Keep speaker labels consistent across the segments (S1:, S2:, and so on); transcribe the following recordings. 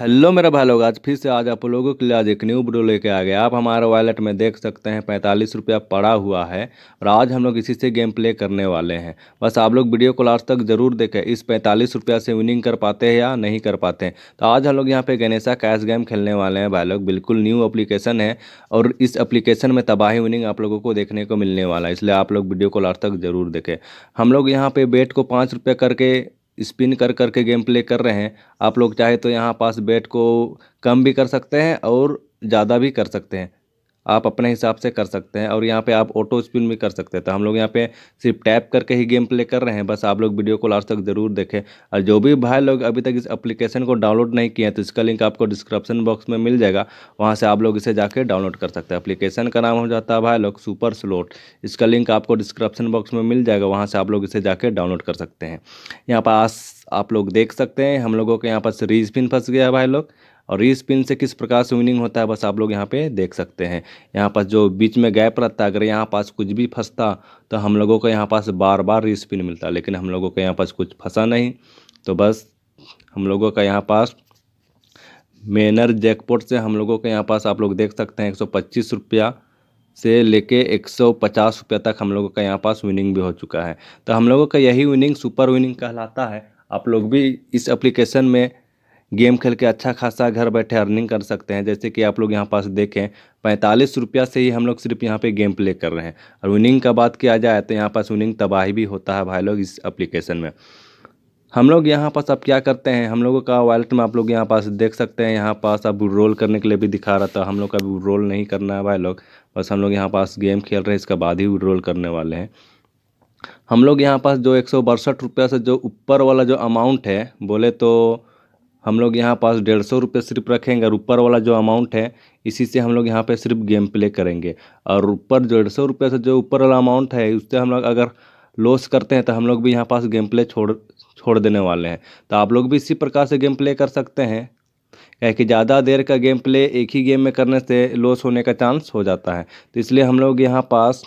S1: hello मेरा भाई लोग आज फिर से आज आप लोगों के लिए आज एक न्यू वीडियो लेके आ गया आप हमारे वॉलेट में देख सकते हैं पैंतालीस रुपया पड़ा हुआ है और आज हम लोग इसी से गेम प्ले करने वाले हैं बस आप लोग वीडियो को लास्ट तक जरूर देखें इस पैंतालीस रुपया से विनिंग कर पाते हैं या नहीं कर पाते हैं तो आज हम लोग यहाँ पे गनेसा कैश गेम खेलने वाले हैं भाई लोग बिल्कुल न्यू अप्लीकेशन है और इस अप्लीकेशन में तबाही विनिंग आप लोगों को देखने को मिलने वाला है इसलिए आप लोग वीडियो को लास्ट तक जरूर देखें हम लोग यहाँ पर बेट को पाँच करके स्पिन कर कर के गेम प्ले कर रहे हैं आप लोग चाहे तो यहाँ पास बैट को कम भी कर सकते हैं और ज़्यादा भी कर सकते हैं आप अपने हिसाब से कर सकते हैं और यहाँ पे आप ऑटो स्पिन भी कर सकते हैं तो हम लोग यहाँ पे सिर्फ टैप करके ही गेम प्ले कर रहे हैं बस आप लोग वीडियो को लास्ट तक जरूर देखें और जो भी भाई लोग अभी तक इस एप्लीकेशन को डाउनलोड नहीं किए हैं तो इसका लिंक आपको डिस्क्रिप्शन बॉक्स में मिल जाएगा वहाँ से आप लोग इसे जाकर डाउनलोड कर सकते हैं अप्लीकेशन का नाम हो जाता है भाई लोग सुपर स्लोट इसका लिंक आपको डिस्क्रिप्शन बॉक्स में मिल जाएगा वहाँ से आप लोग इसे जाकर डाउनलोड कर सकते हैं यहाँ पास आप लोग देख सकते हैं हम लोगों के यहाँ पर सीरीज पिन फंस गया भाई लोग और इस पिन से किस प्रकार से विनिंग होता है बस आप लोग यहाँ पे देख सकते हैं यहाँ पास जो बीच में गैप रहता है अगर यहाँ पास कुछ भी फंसता तो हम लोगों को यहाँ पास बार बार री स्पिन मिलता लेकिन हम लोगों का यहाँ पास कुछ फंसा नहीं तो बस हम लोगों का यहाँ पास मेनर जैकपोर्ट से हम लोगों के यहाँ पास आप लोग देख सकते हैं एक सौ पच्चीस रुपया से लेके एक सौ पचास रुपया तक हम लोगों का यहाँ पास विनिंग भी हो चुका है तो हम लोगों का यही विनिंग सुपर विनिंग कहलाता है आप लोग भी इस एप्लीकेशन में गेम खेल के अच्छा खासा घर बैठे अर्निंग कर सकते हैं जैसे कि आप लोग यहाँ पास देखें पैंतालीस रुपया से ही हम लोग सिर्फ यहाँ पे गेम प्ले कर रहे हैं और विनिंग का बात किया जाए तो यहाँ पास विनिंग तबाही भी होता है भाई लोग इस एप्लीकेशन में हम लोग यहाँ पास अब क्या करते हैं हम लोगों का वॉलेट में आप लोग यहाँ पास देख सकते हैं यहाँ पास अब रोल करने के लिए भी दिखा रहा था हम लोग का रोल नहीं करना है भाई लोग बस हम लोग यहाँ पास गेम खेल रहे हैं इसका बाद ही रोल करने वाले हैं हम लोग यहाँ पास जो एक सौ से जो ऊपर वाला जो अमाउंट है बोले तो हम लोग यहाँ पास डेढ़ सौ रुपये सिर्फ रखेंगे और ऊपर वाला जो अमाउंट है इसी से हम लोग यहाँ पे सिर्फ गेम प्ले करेंगे और ऊपर डेढ़ सौ रुपये से जो ऊपर वाला अमाउंट है उससे हम लोग अगर लॉस करते हैं तो हम लोग भी यहाँ पास गेम प्ले छोड़ छोड़ देने वाले हैं तो आप लोग भी इसी प्रकार से गेम प्ले कर सकते हैं क्या कि ज़्यादा देर का गेम प्ले एक ही गेम में करने से लॉस होने का चांस हो जाता है तो इसलिए हम लोग यहाँ पास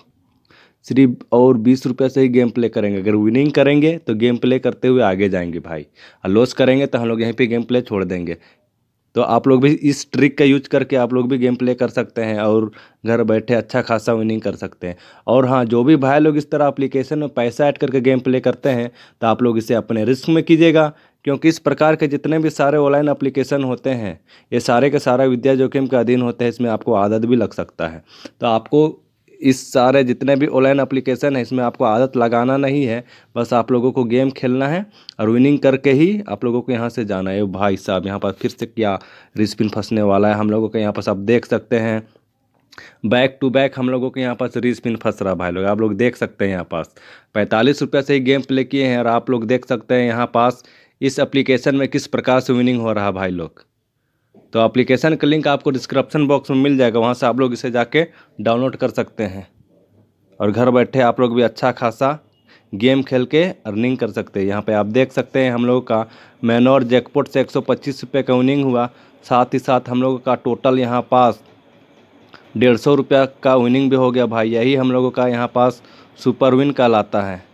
S1: सिर्फ और बीस रुपये से ही गेम प्ले करेंगे अगर विनिंग करेंगे तो गेम प्ले करते हुए आगे जाएंगे भाई और लॉस करेंगे तो हम लोग यहीं पे गेम प्ले छोड़ देंगे तो आप लोग भी इस ट्रिक का यूज करके आप लोग भी गेम प्ले कर सकते हैं और घर बैठे अच्छा खासा विनिंग कर सकते हैं और हाँ जो भी भाई लोग इस तरह अप्लीकेशन में पैसा ऐड करके गेम प्ले करते हैं तो आप लोग इसे अपने रिस्क में कीजिएगा क्योंकि इस प्रकार के जितने भी सारे ऑनलाइन अप्लीकेशन होते हैं ये सारे के सारा विद्या जोखिम के अधीन होते हैं इसमें आपको आदत भी लग सकता है तो आपको इस सारे जितने भी ऑनलाइन अप्लीकेशन है इसमें आपको आदत लगाना नहीं है बस आप लोगों को गेम खेलना है और विनिंग करके ही आप लोगों को यहाँ से जाना है भाई साहब यहाँ पर फिर से क्या रिस्पिन फंसने वाला है हम लोगों के यहाँ पर आप देख सकते हैं बैक टू बैक हम लोगों के यहाँ पास रिस्पिन फंस रहा भाई लोग आप लोग देख सकते हैं यहाँ पास पैंतालीस रुपये से ही गेम प्ले किए हैं और आप लोग देख सकते हैं यहाँ पास इस एप्लीकेशन में किस प्रकार से विनिंग हो रहा भाई लोग तो एप्लीकेशन का लिंक आपको डिस्क्रिप्शन बॉक्स में मिल जाएगा वहाँ से आप लोग इसे जाके डाउनलोड कर सकते हैं और घर बैठे आप लोग भी अच्छा खासा गेम खेल के अर्निंग कर सकते हैं यहाँ पे आप देख सकते हैं हम लोगों का मैनोर जैकपोट से एक सौ का विनिंग हुआ साथ ही साथ हम लोगों का टोटल यहाँ पास डेढ़ सौ का विनिंग भी हो गया भाई यही हम लोगों का यहाँ पास सुपर विन कहलाता है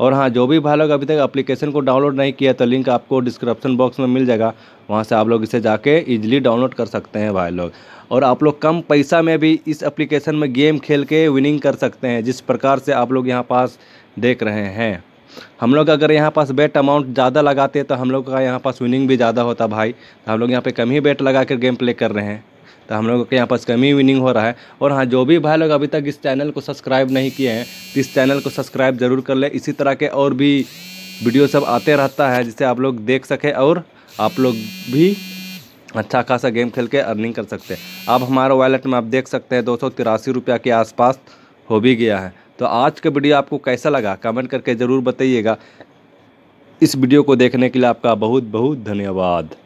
S1: और हाँ जो भी भाई लोग अभी तक एप्लीकेशन को डाउनलोड नहीं किया तो लिंक आपको डिस्क्रिप्शन बॉक्स में मिल जाएगा वहाँ से आप लोग इसे जाके इजीली डाउनलोड कर सकते हैं भाई लोग और आप लोग कम पैसा में भी इस एप्लीकेशन में गेम खेल के विनिंग कर सकते हैं जिस प्रकार से आप लोग यहाँ पास देख रहे हैं हम लोग अगर यहाँ पास बेट अमाउंट ज़्यादा लगाते तो हम लोग का यहाँ पास विनिंग भी ज़्यादा होता भाई तो हम लोग यहाँ पर कम ही बेट लगा कर गेम प्ले कर रहे हैं तो हम लोगों के यहाँ पास कमी विनिंग हो रहा है और हाँ जो भी भाई लोग अभी तक इस चैनल को सब्सक्राइब नहीं किए हैं तो इस चैनल को सब्सक्राइब ज़रूर कर ले इसी तरह के और भी वीडियो सब आते रहता है जिससे आप लोग देख सकें और आप लोग भी अच्छा खासा गेम खेल के अर्निंग कर सकते हैं अब हमारा वॉलेट में आप देख सकते हैं दो सौ तिरासी रुपया के आसपास हो भी गया है तो आज का वीडियो आपको कैसा लगा कमेंट करके ज़रूर बताइएगा इस वीडियो को देखने के लिए आपका बहुत बहुत धन्यवाद